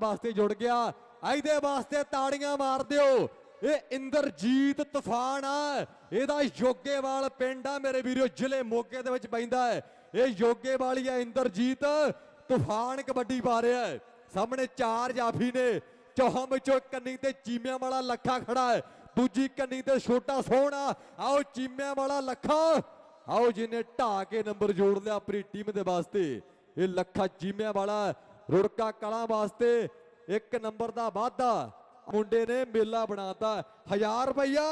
ਵਾਸਤੇ ਜੁੜ ਗਿਆ ਇਹਦੇ ਵਾਸਤੇ ਤਾੜੀਆਂ ਮਾਰ ਦਿਓ ਇਹ ਇੰਦਰਜੀਤ ਤੂਫਾਨ ਆ ਇਹਦਾ ਯੋਗੇਵਾਲ ਪਿੰਡ ਆ ਮੇਰੇ ਵੀਰੋ ਜ਼ਿਲ੍ਹੇ ਮੋਗੇ ਦੇ ਵਿੱਚ ਪੈਂਦਾ ਹੈ ਇਹ ਯੋਗੇਵਾਲੀ ਆ ਇੰਦਰਜੀਤ ਤੂਫਾਨ ਕਬੱਡੀ ਪਾ ਰਿਹਾ ਹੈ ਸਾਹਮਣੇ ਚਾਰ ਜਾਫੀ ਨੇ ਚੌਹਾਂ ਵਿੱਚੋਂ ਕੰਨੀ ਤੇ ਚੀਮਿਆਂ ਵਾਲਾ ਲੱਖਾ ਖੜਾ ਹੈ ਦੂਜੀ ਕੰਨੀ ਤੇ ਛੋਟਾ ਸੋਹਣਾ ਆਓ ਚੀਮਿਆਂ ਵਾਲਾ ਲੱਖਾ ਆਓ ਜਿਹਨੇ ਢਾ ਕੇ ਨੰਬਰ ਜੋੜ ਲਿਆ ਆਪਣੀ ਟੀਮ ਦੇ ਵਾਸਤੇ ਇਹ ਲੱਖਾ ਚੀਮਿਆਂ ਵਾਲਾ ਰੁੜਕਾ ਕਲਾ ਵਾਸਤੇ ਇੱਕ ਨੰਬਰ ਦਾ ਵਾਧਾ ਮੁੰਡੇ ਨੇ ਮੇਲਾ ਬਣਾਤਾ 1000 ਰੁਪਈਆ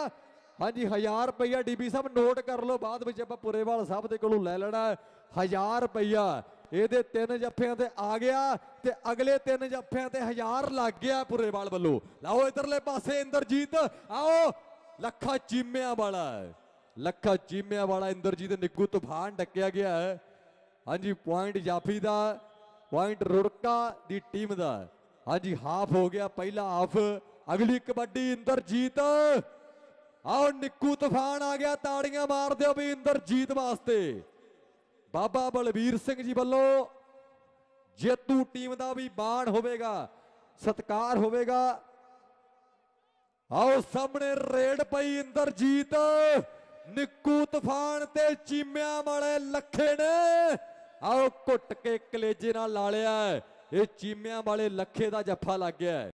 ਹਾਂਜੀ 1000 ਰੁਪਈਆ ਡੀਬੀ ਸਾਹਿਬ ਨੋਟ ਕਰ ਲਓ ਬਾਅਦ ਵਿੱਚ ਆਪਾਂ ਪੁਰੇਵਾਲ ਸਾਹਿਬ ਦੇ ਕੋਲੋਂ ਲੈ ਲੈਣਾ 1000 ਰੁਪਈਆ ਇਹਦੇ ਤਿੰਨ ਜੱਫਿਆਂ ਤੇ ਆ ਗਿਆ ਤੇ ਅਗਲੇ ਤਿੰਨ ਜੱਫਿਆਂ ਤੇ 1000 ਲੱਗ ਗਿਆ ਪੁਰੇਵਾਲ ਵੱਲੋਂ ਲਾਓ ਇਧਰਲੇ ਪਾਸੇ ਇੰਦਰਜੀਤ ਆਓ ਲੱਖਾ ਚੀਮਿਆਂ ਵਾਲਾ ਲੱਖਾ ਚੀਮਿਆਂ ਵਾਲਾ ਇੰਦਰਜੀਤ ਨਿੱਗੂ ਤੂਫਾਨ ਡੱਕਿਆ ਗਿਆ ਹੈ ਹਾਂਜੀ ਪੁਆਇੰਟ ਜਾਫੀ ਦਾ ਪੁਆਇੰਟ ਰੁੜਕਾ ਦੀ ਟੀਮ ਦਾ ਹਾਂਜੀ ਹਾਫ ਹੋ ਗਿਆ ਪਹਿਲਾ ਹਾਫ ਅਗਲੀ ਕਬੱਡੀ ਇੰਦਰਜੀਤ ਆਓ ਨਿੱਕੂ ਤੂਫਾਨ ਆ ਗਿਆ ਤਾੜੀਆਂ ਮਾਰ ਦਿਓ ਵੀ ਇੰਦਰਜੀਤ ਵਾਸਤੇ ਬਾਬਾ ਬਲਵੀਰ ਸਿੰਘ ਜੀ ਵੱਲੋਂ ਜੇਤੂ ਟੀਮ ਦਾ ਵੀ ਬਾਣ ਹੋਵੇਗਾ ਸਤਕਾਰ ਹੋਵੇਗਾ ਆਓ ਸਾਹਮਣੇ ਰੇਡ ਪਈ ਇੰਦਰਜੀਤ ਨਿੱਕੂ ਤੂਫਾਨ ਤੇ ਚੀਮਿਆਂ ਵਾਲੇ ਲੱਖੇ ਨੇ ਆਓ ਘੁੱਟ ਕੇ ਕਲੇਜੇ ਨਾਲ ਲਾ ਲਿਆ ਇਹ ਚੀਮਿਆਂ ਵਾਲੇ ਲੱਖੇ ਦਾ ਜੱਫਾ ਲੱਗ ਗਿਆ